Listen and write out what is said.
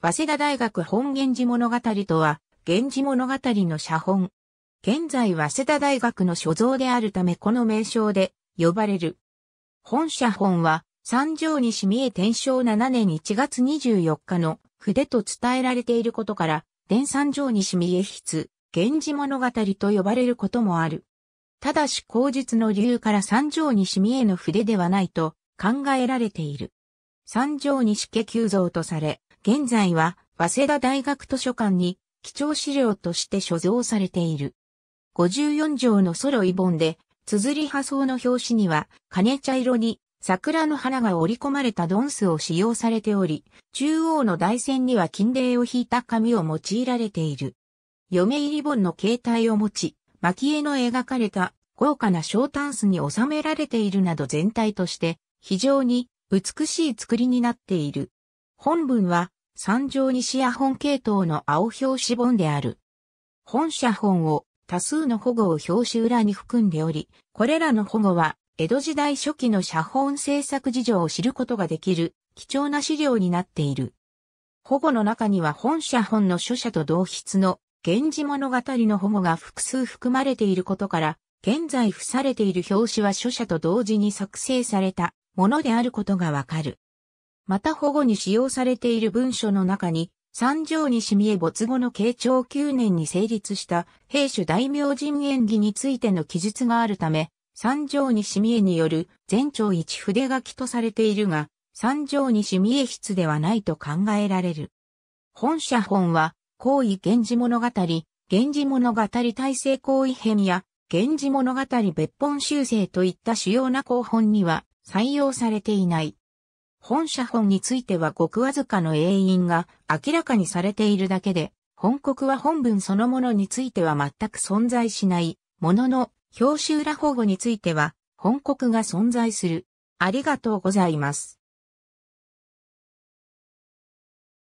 早稲田大学本源氏物語とは、源氏物語の写本。現在早稲田大学の所蔵であるためこの名称で呼ばれる。本写本は、三条西三重天正7年1月24日の筆と伝えられていることから、伝三条西三重筆、源氏物語と呼ばれることもある。ただし口述の理由から三条西三重の筆ではないと考えられている。三条西家急造とされ、現在は、早稲田大学図書館に、貴重資料として所蔵されている。54条のソロイボンで、綴り破装の表紙には、金茶色に桜の花が織り込まれたドンスを使用されており、中央の台線には金霊を引いた紙を用いられている。嫁入り本の形態を持ち、蒔絵の描かれた豪華な小タンスに収められているなど全体として、非常に美しい作りになっている。本文は、三条西屋本系統の青表紙本である。本社本を多数の保護を表紙裏に含んでおり、これらの保護は、江戸時代初期の写本制作事情を知ることができる貴重な資料になっている。保護の中には本社本の書写と同筆の源氏物語の保護が複数含まれていることから、現在付されている表紙は書写と同時に作成されたものであることがわかる。また保護に使用されている文書の中に、三条西三重没後の慶長9年に成立した兵主大名人演技についての記述があるため、三条西三重による全長一筆書きとされているが、三条西三重筆ではないと考えられる。本社本は、行為源氏物語、源氏物語大成行為編や、源氏物語別本修正といった主要な広本には採用されていない。本写本についてはごくわずかの永因が明らかにされているだけで、本国は本文そのものについては全く存在しない、ものの、表紙裏保護については、本国が存在する。ありがとうございます。